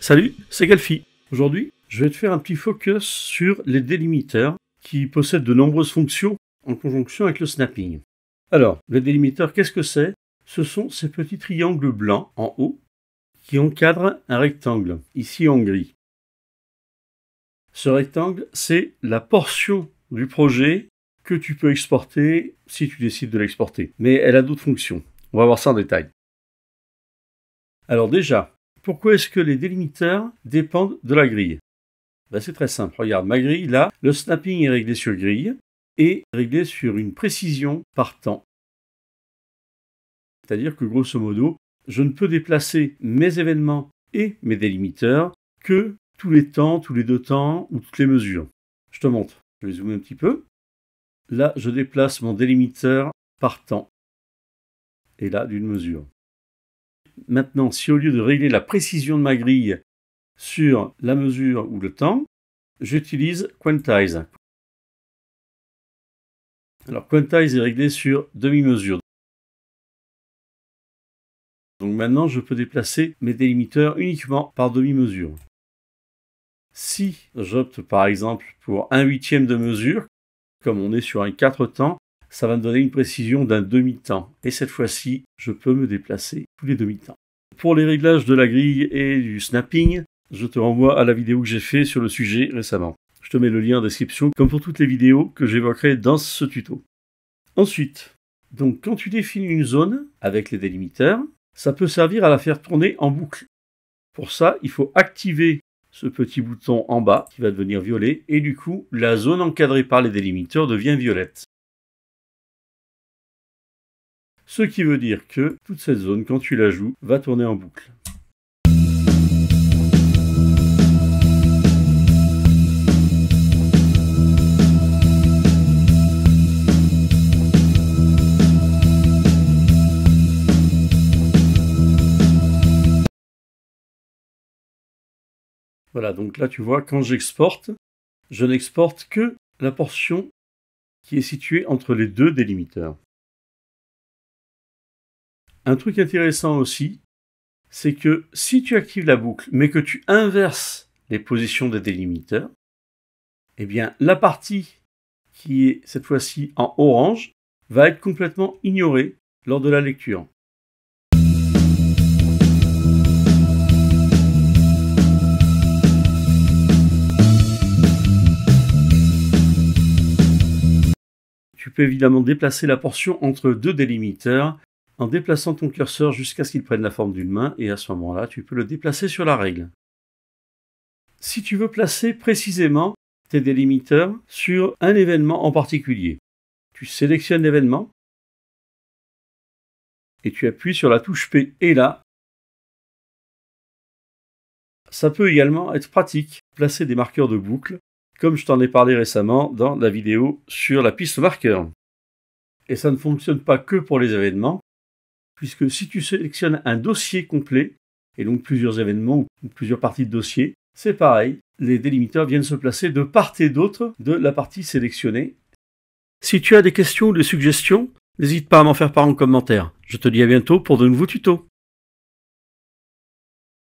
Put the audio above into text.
Salut, c'est Galfi. Aujourd'hui, je vais te faire un petit focus sur les délimiteurs qui possèdent de nombreuses fonctions en conjonction avec le snapping. Alors, les délimiteurs, qu'est-ce que c'est Ce sont ces petits triangles blancs en haut qui encadrent un rectangle, ici en gris. Ce rectangle, c'est la portion du projet que tu peux exporter si tu décides de l'exporter. Mais elle a d'autres fonctions. On va voir ça en détail. Alors déjà, pourquoi est-ce que les délimiteurs dépendent de la grille ben, C'est très simple. Regarde, ma grille, là, le snapping est réglé sur grille et réglé sur une précision par temps. C'est-à-dire que grosso modo, je ne peux déplacer mes événements et mes délimiteurs que tous les temps, tous les deux temps ou toutes les mesures. Je te montre. Je vais zoomer un petit peu. Là, je déplace mon délimiteur par temps. Et là, d'une mesure. Maintenant, si au lieu de régler la précision de ma grille sur la mesure ou le temps, j'utilise Quantize. Alors, Quantize est réglé sur demi-mesure. Donc maintenant, je peux déplacer mes délimiteurs uniquement par demi-mesure. Si j'opte par exemple pour un huitième de mesure, comme on est sur un 4 temps, ça va me donner une précision d'un demi-temps. Et cette fois-ci, je peux me déplacer tous les demi-temps. Pour les réglages de la grille et du snapping, je te renvoie à la vidéo que j'ai fait sur le sujet récemment. Je te mets le lien en description, comme pour toutes les vidéos que j'évoquerai dans ce tuto. Ensuite, donc quand tu définis une zone avec les délimiteurs, ça peut servir à la faire tourner en boucle. Pour ça, il faut activer ce petit bouton en bas qui va devenir violet et du coup la zone encadrée par les délimiteurs devient violette. Ce qui veut dire que toute cette zone, quand tu la joues, va tourner en boucle. Voilà, donc là tu vois, quand j'exporte, je n'exporte que la portion qui est située entre les deux délimiteurs. Un truc intéressant aussi, c'est que si tu actives la boucle, mais que tu inverses les positions des délimiteurs, eh bien la partie qui est cette fois-ci en orange va être complètement ignorée lors de la lecture. peux évidemment déplacer la portion entre deux délimiteurs en déplaçant ton curseur jusqu'à ce qu'il prenne la forme d'une main et à ce moment-là, tu peux le déplacer sur la règle. Si tu veux placer précisément tes délimiteurs sur un événement en particulier, tu sélectionnes l'événement et tu appuies sur la touche P et là, ça peut également être pratique, placer des marqueurs de boucle comme je t'en ai parlé récemment dans la vidéo sur la piste marqueur. Et ça ne fonctionne pas que pour les événements, puisque si tu sélectionnes un dossier complet, et donc plusieurs événements ou plusieurs parties de dossier, c'est pareil, les délimiteurs viennent se placer de part et d'autre de la partie sélectionnée. Si tu as des questions ou des suggestions, n'hésite pas à m'en faire part en commentaire. Je te dis à bientôt pour de nouveaux tutos.